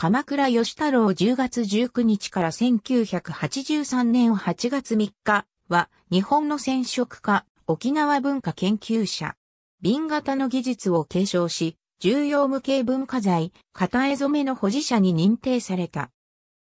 鎌倉義太郎10月19日から1983年8月3日は日本の染色家、沖縄文化研究者。瓶型の技術を継承し、重要無形文化財、型絵染めの保持者に認定された。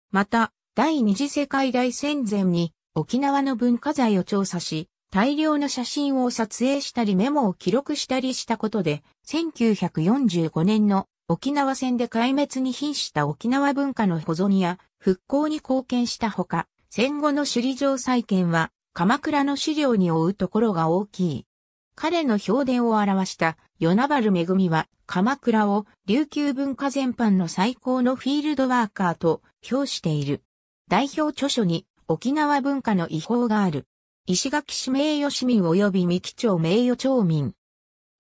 また、第二次世界大戦前に沖縄の文化財を調査し、大量の写真を撮影したりメモを記録したりしたことで、1945年の沖縄戦で壊滅に瀕した沖縄文化の保存や復興に貢献したほか、戦後の首里城再建は鎌倉の資料に追うところが大きい。彼の評伝を表した与那原恵は鎌倉を琉球文化全般の最高のフィールドワーカーと評している。代表著書に沖縄文化の遺法がある。石垣市名誉市民及び三木町名誉町民。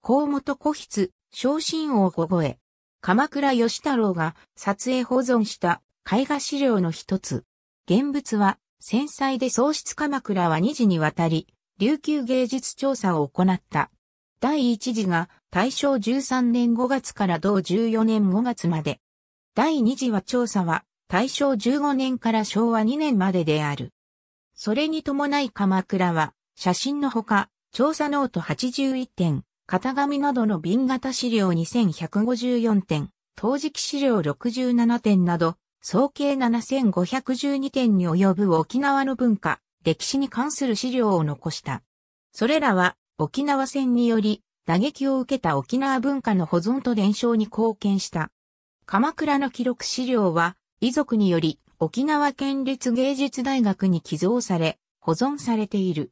河本古筆、昇進王小声。鎌倉義太郎が撮影保存した絵画資料の一つ。現物は戦災で喪失鎌倉は2次にわたり、琉球芸術調査を行った。第1次が大正13年5月から同14年5月まで。第2次は調査は大正15年から昭和2年までである。それに伴い鎌倉は写真のほか調査ノート81点、型紙などの瓶型資料2154点、陶磁器資料67点など、総計7512点に及ぶ沖縄の文化、歴史に関する資料を残した。それらは沖縄戦により打撃を受けた沖縄文化の保存と伝承に貢献した。鎌倉の記録資料は遺族により沖縄県立芸術大学に寄贈され、保存されている。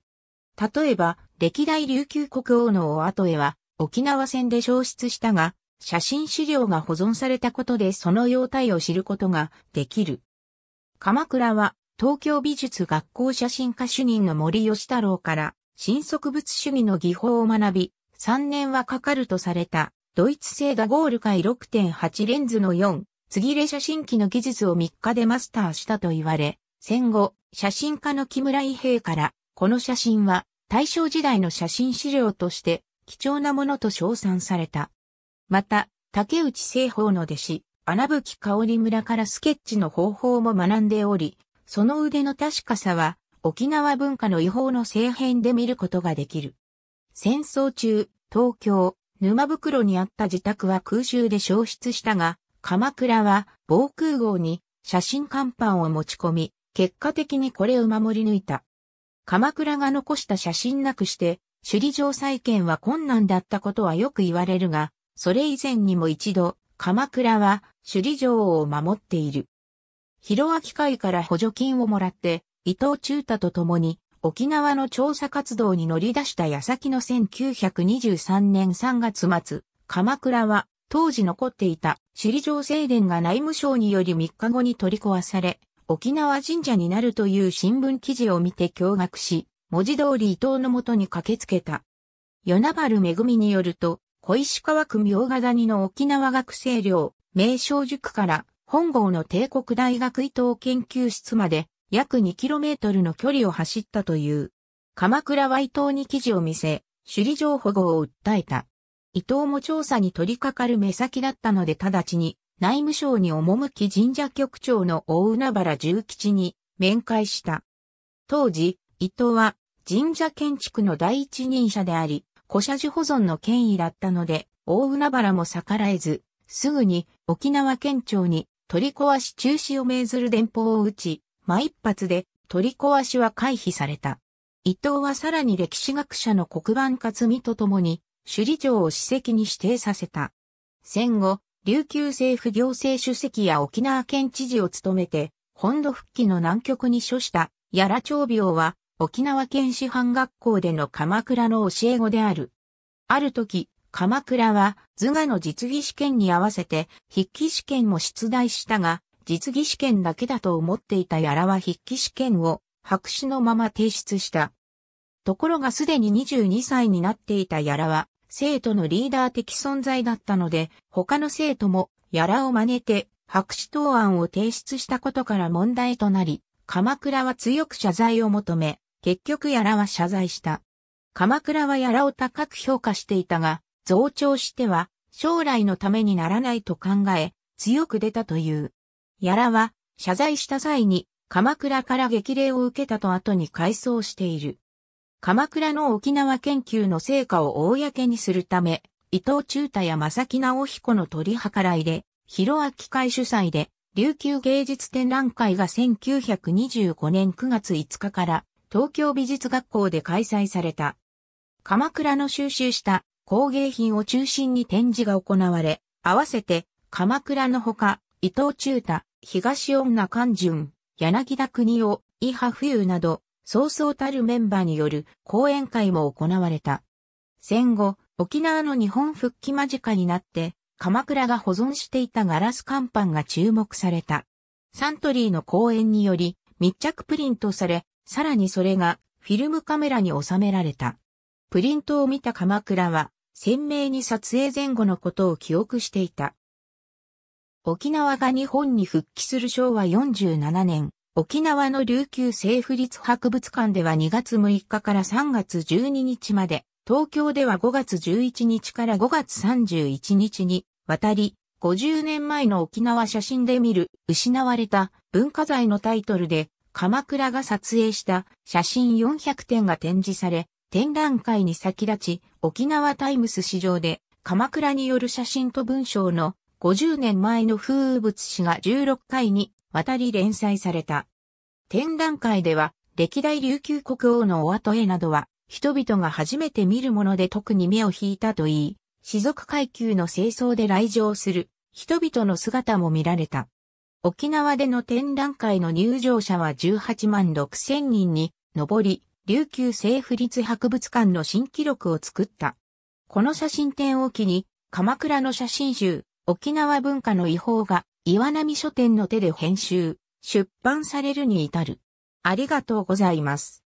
例えば、歴代琉球国王のお後へは沖縄戦で消失したが、写真資料が保存されたことでその様態を知ることができる。鎌倉は東京美術学校写真家主任の森吉太郎から新植物主義の技法を学び、3年はかかるとされたドイツ製ダゴール界6.8レンズの4、継入れ写真機の技術を3日でマスターしたと言われ、戦後、写真家の木村伊兵から、この写真は大正時代の写真資料として貴重なものと称賛された。また、竹内製法の弟子、穴吹香織村からスケッチの方法も学んでおり、その腕の確かさは沖縄文化の違法の政変で見ることができる。戦争中、東京、沼袋にあった自宅は空襲で消失したが、鎌倉は防空壕に写真看板を持ち込み、結果的にこれを守り抜いた。鎌倉が残した写真なくして、首里城再建は困難だったことはよく言われるが、それ以前にも一度、鎌倉は首里城を守っている。広明会から補助金をもらって、伊藤忠太と共に沖縄の調査活動に乗り出した矢先の1923年3月末、鎌倉は当時残っていた首里城正殿が内務省により3日後に取り壊され、沖縄神社になるという新聞記事を見て驚愕し、文字通り伊藤のもとに駆けつけた。与那原恵によると、小石川区明賀谷の沖縄学生寮、名称塾から本郷の帝国大学伊藤研究室まで約 2km の距離を走ったという。鎌倉は伊藤に記事を見せ、首里城保護を訴えた。伊藤も調査に取り掛かる目先だったので直ちに内務省に赴き神社局長の大海原重吉に面会した。当時、伊藤は神社建築の第一人者であり、古社寺保存の権威だったので、大海原も逆らえず、すぐに沖縄県庁に取り壊し中止を命ずる電報を打ち、間一発で取り壊しは回避された。伊藤はさらに歴史学者の黒板勝美と共に、首里城を史跡に指定させた。戦後、琉球政府行政主席や沖縄県知事を務めて、本土復帰の南極に処した、やら長病は、沖縄県師範学校での鎌倉の教え子である。ある時、鎌倉は、図画の実技試験に合わせて、筆記試験も出題したが、実技試験だけだと思っていたやらは筆記試験を、白紙のまま提出した。ところがすでに22歳になっていたやらは、生徒のリーダー的存在だったので、他の生徒も、やらを真似て、白紙答案を提出したことから問題となり、鎌倉は強く謝罪を求め、結局やらは謝罪した。鎌倉はやらを高く評価していたが、増長しては、将来のためにならないと考え、強く出たという。やらは、謝罪した際に、鎌倉から激励を受けたと後に回想している。鎌倉の沖縄研究の成果を公にするため、伊藤忠太や正木直彦の取り計らいで、広明会主催で、琉球芸術展覧会が1925年9月5日から東京美術学校で開催された。鎌倉の収集した工芸品を中心に展示が行われ、合わせて鎌倉のほか伊藤忠太、東女寛順、柳田国夫、伊波冬などそうそうたるメンバーによる講演会も行われた。戦後、沖縄の日本復帰間近になって、鎌倉が保存していたガラス乾板が注目された。サントリーの講演により密着プリントされ、さらにそれがフィルムカメラに収められた。プリントを見た鎌倉は、鮮明に撮影前後のことを記憶していた。沖縄が日本に復帰する昭和47年、沖縄の琉球政府立博物館では2月6日から3月12日まで、東京では5月11日から5月31日に渡り、50年前の沖縄写真で見る失われた文化財のタイトルで鎌倉が撮影した写真400点が展示され、展覧会に先立ち、沖縄タイムス市場で鎌倉による写真と文章の50年前の風物詩が16回に渡り連載された。展覧会では、歴代琉球国王のお後絵などは、人々が初めて見るもので特に目を引いたといい、士族階級の清掃で来場する人々の姿も見られた。沖縄での展覧会の入場者は18万6千人に上り、琉球政府立博物館の新記録を作った。この写真展を機に、鎌倉の写真集、沖縄文化の違法が岩波書店の手で編集、出版されるに至る。ありがとうございます。